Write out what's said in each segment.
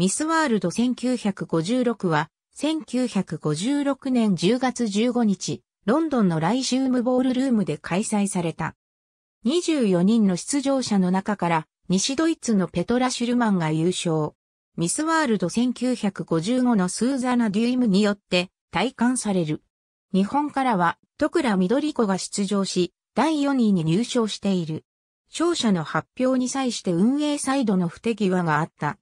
ミスワールド1956は、1956年10月15日、ロンドンのライシウムボールルームで開催された。24人の出場者の中から、西ドイツのペトラ・シュルマンが優勝。ミスワールド1955のスーザナ・デュイムによって体感される。日本からは、徳倉緑子が出場し、第4位に入賞している。勝者の発表に際して運営サイドの不手際があった。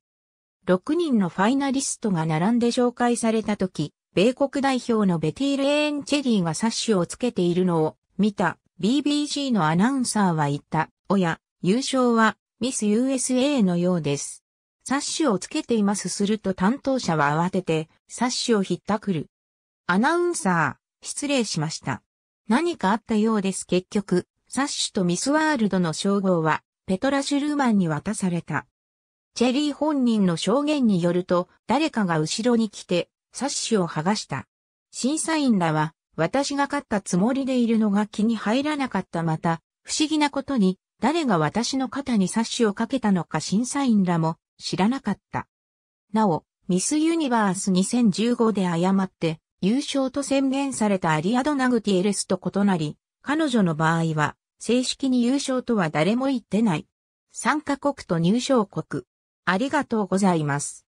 6人のファイナリストが並んで紹介された時、米国代表のベティ・レーン・チェリーがサッシュをつけているのを見た BBC のアナウンサーは言った。おや、優勝はミス USA のようです。サッシュをつけていますすると担当者は慌ててサッシュをひったくる。アナウンサー、失礼しました。何かあったようです結局、サッシュとミスワールドの称号はペトラ・シュルーマンに渡された。チェリー本人の証言によると、誰かが後ろに来て、サッシを剥がした。審査員らは、私が勝ったつもりでいるのが気に入らなかったまた、不思議なことに、誰が私の肩にサッシをかけたのか審査員らも知らなかった。なお、ミスユニバース2015で誤って優勝と宣言されたアリアドナグティエレスと異なり、彼女の場合は正式に優勝とは誰も言ってない。参加国と入賞国、ありがとうございます。